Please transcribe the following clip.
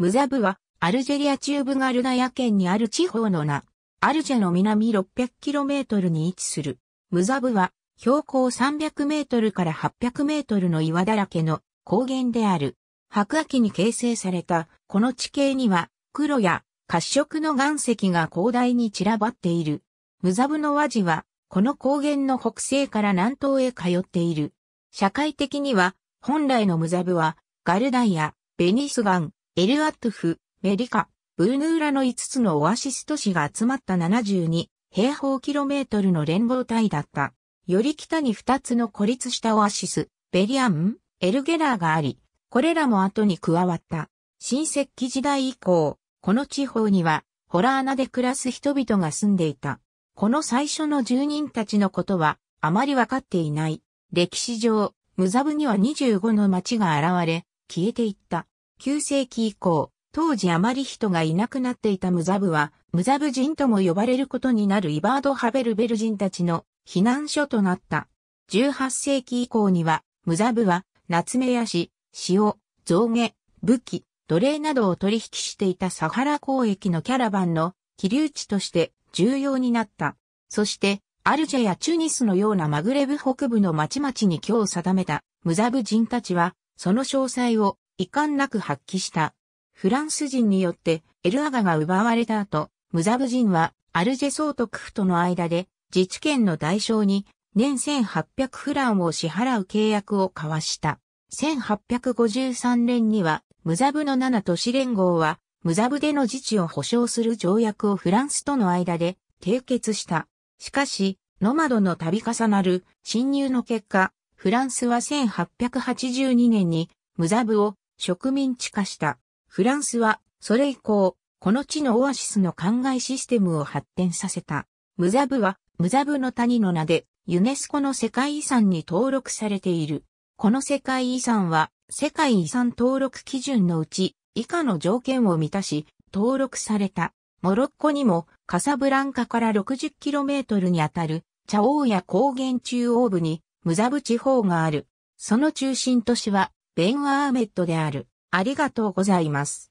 ムザブは、アルジェリア中部ガルナヤ県にある地方の名、アルジェの南 600km に位置する。ムザブは、標高 300m から 800m の岩だらけの高原である。白亜紀に形成された、この地形には、黒や褐色の岩石が広大に散らばっている。ムザブの和地は、この高原の北西から南東へ通っている。社会的には、本来のムザブは、ガルダイア、ベニスガン、エルアットフ、メリカ、ブーヌーラの5つのオアシス都市が集まった72平方キロメートルの連合体だった。より北に2つの孤立したオアシス、ベリアン、エルゲラーがあり、これらも後に加わった。新石器時代以降、この地方には、ホラー穴で暮らす人々が住んでいた。この最初の住人たちのことは、あまりわかっていない。歴史上、ムザブには25の町が現れ、消えていった。9世紀以降、当時あまり人がいなくなっていたムザブは、ムザブ人とも呼ばれることになるイバード・ハベルベル人たちの避難所となった。18世紀以降には、ムザブは、ナツメヤシ、塩、象牙、武器、奴隷などを取引していたサハラ交易のキャラバンの気流地として重要になった。そして、アルジェやチュニスのようなマグレブ北部の町々に今日定めたムザブ人たちは、その詳細を遺憾なく発揮した。フランス人によってエルアガが奪われた後、ムザブ人はアルジェ総督府との間で自治権の代償に年1800フランを支払う契約を交わした。1853年にはムザブの七都市連合はムザブでの自治を保障する条約をフランスとの間で締結した。しかし、ノマドの度重なる侵入の結果、フランスは1882年にムザブを植民地化した。フランスは、それ以降、この地のオアシスの灌漑システムを発展させた。ムザブは、ムザブの谷の名で、ユネスコの世界遺産に登録されている。この世界遺産は、世界遺産登録基準のうち、以下の条件を満たし、登録された。モロッコにも、カサブランカから 60km にあたる、チャオーヤ高原中央部に、ムザブ地方がある。その中心都市は、ベン・アーメットである。ありがとうございます。